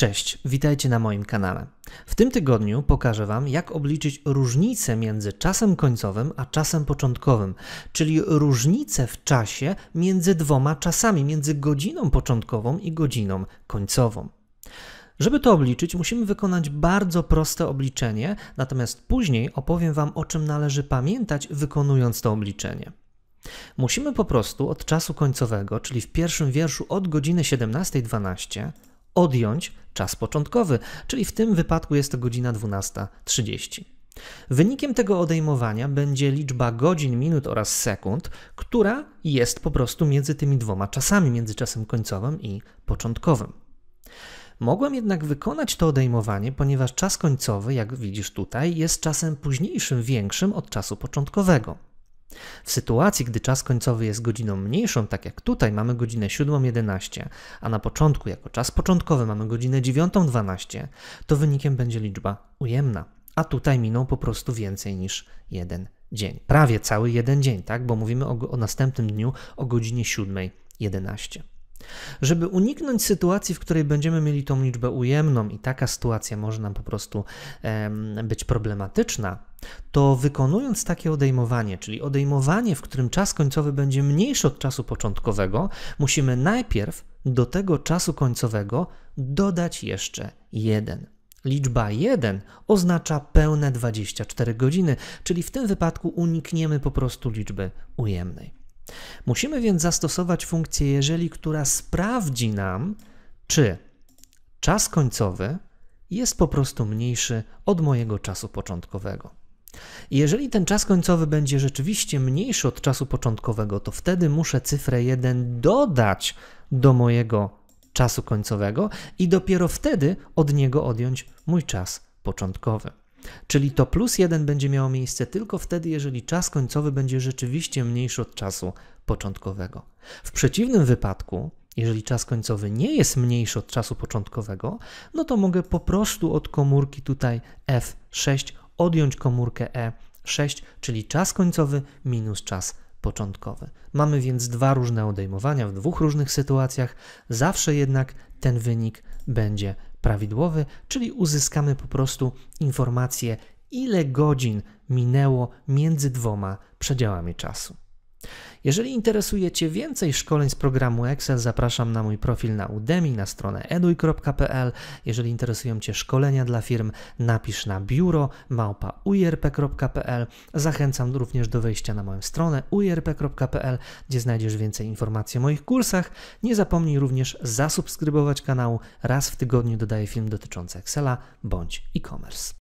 Cześć, witajcie na moim kanale. W tym tygodniu pokażę Wam, jak obliczyć różnicę między czasem końcowym a czasem początkowym, czyli różnicę w czasie między dwoma czasami, między godziną początkową i godziną końcową. Żeby to obliczyć, musimy wykonać bardzo proste obliczenie, natomiast później opowiem Wam, o czym należy pamiętać, wykonując to obliczenie. Musimy po prostu od czasu końcowego, czyli w pierwszym wierszu od godziny 17.12, odjąć czas początkowy, czyli w tym wypadku jest to godzina 12.30. Wynikiem tego odejmowania będzie liczba godzin, minut oraz sekund, która jest po prostu między tymi dwoma czasami, między czasem końcowym i początkowym. Mogłem jednak wykonać to odejmowanie, ponieważ czas końcowy, jak widzisz tutaj, jest czasem późniejszym, większym od czasu początkowego. W sytuacji, gdy czas końcowy jest godziną mniejszą, tak jak tutaj mamy godzinę 7.11, a na początku jako czas początkowy mamy godzinę 9.12, to wynikiem będzie liczba ujemna, a tutaj minął po prostu więcej niż jeden dzień. Prawie cały jeden dzień, tak? Bo mówimy o, o następnym dniu o godzinie 7.11. Żeby uniknąć sytuacji, w której będziemy mieli tą liczbę ujemną i taka sytuacja może nam po prostu być problematyczna, to wykonując takie odejmowanie, czyli odejmowanie, w którym czas końcowy będzie mniejszy od czasu początkowego, musimy najpierw do tego czasu końcowego dodać jeszcze 1. Liczba 1 oznacza pełne 24 godziny, czyli w tym wypadku unikniemy po prostu liczby ujemnej. Musimy więc zastosować funkcję jeżeli, która sprawdzi nam, czy czas końcowy jest po prostu mniejszy od mojego czasu początkowego. I jeżeli ten czas końcowy będzie rzeczywiście mniejszy od czasu początkowego, to wtedy muszę cyfrę 1 dodać do mojego czasu końcowego i dopiero wtedy od niego odjąć mój czas początkowy. Czyli to plus 1 będzie miało miejsce tylko wtedy, jeżeli czas końcowy będzie rzeczywiście mniejszy od czasu początkowego. W przeciwnym wypadku, jeżeli czas końcowy nie jest mniejszy od czasu początkowego, no to mogę po prostu od komórki tutaj F6 odjąć komórkę E6, czyli czas końcowy minus czas początkowy. Mamy więc dwa różne odejmowania w dwóch różnych sytuacjach, zawsze jednak ten wynik będzie prawidłowy, czyli uzyskamy po prostu informację, ile godzin minęło między dwoma przedziałami czasu. Jeżeli interesuje Cię więcej szkoleń z programu Excel, zapraszam na mój profil na Udemy, na stronę eduj.pl. Jeżeli interesują Cię szkolenia dla firm, napisz na biuro małpa er Zachęcam również do wejścia na moją stronę uirp.pl, er gdzie znajdziesz więcej informacji o moich kursach. Nie zapomnij również zasubskrybować kanału. Raz w tygodniu dodaję film dotyczący Excela bądź e-commerce.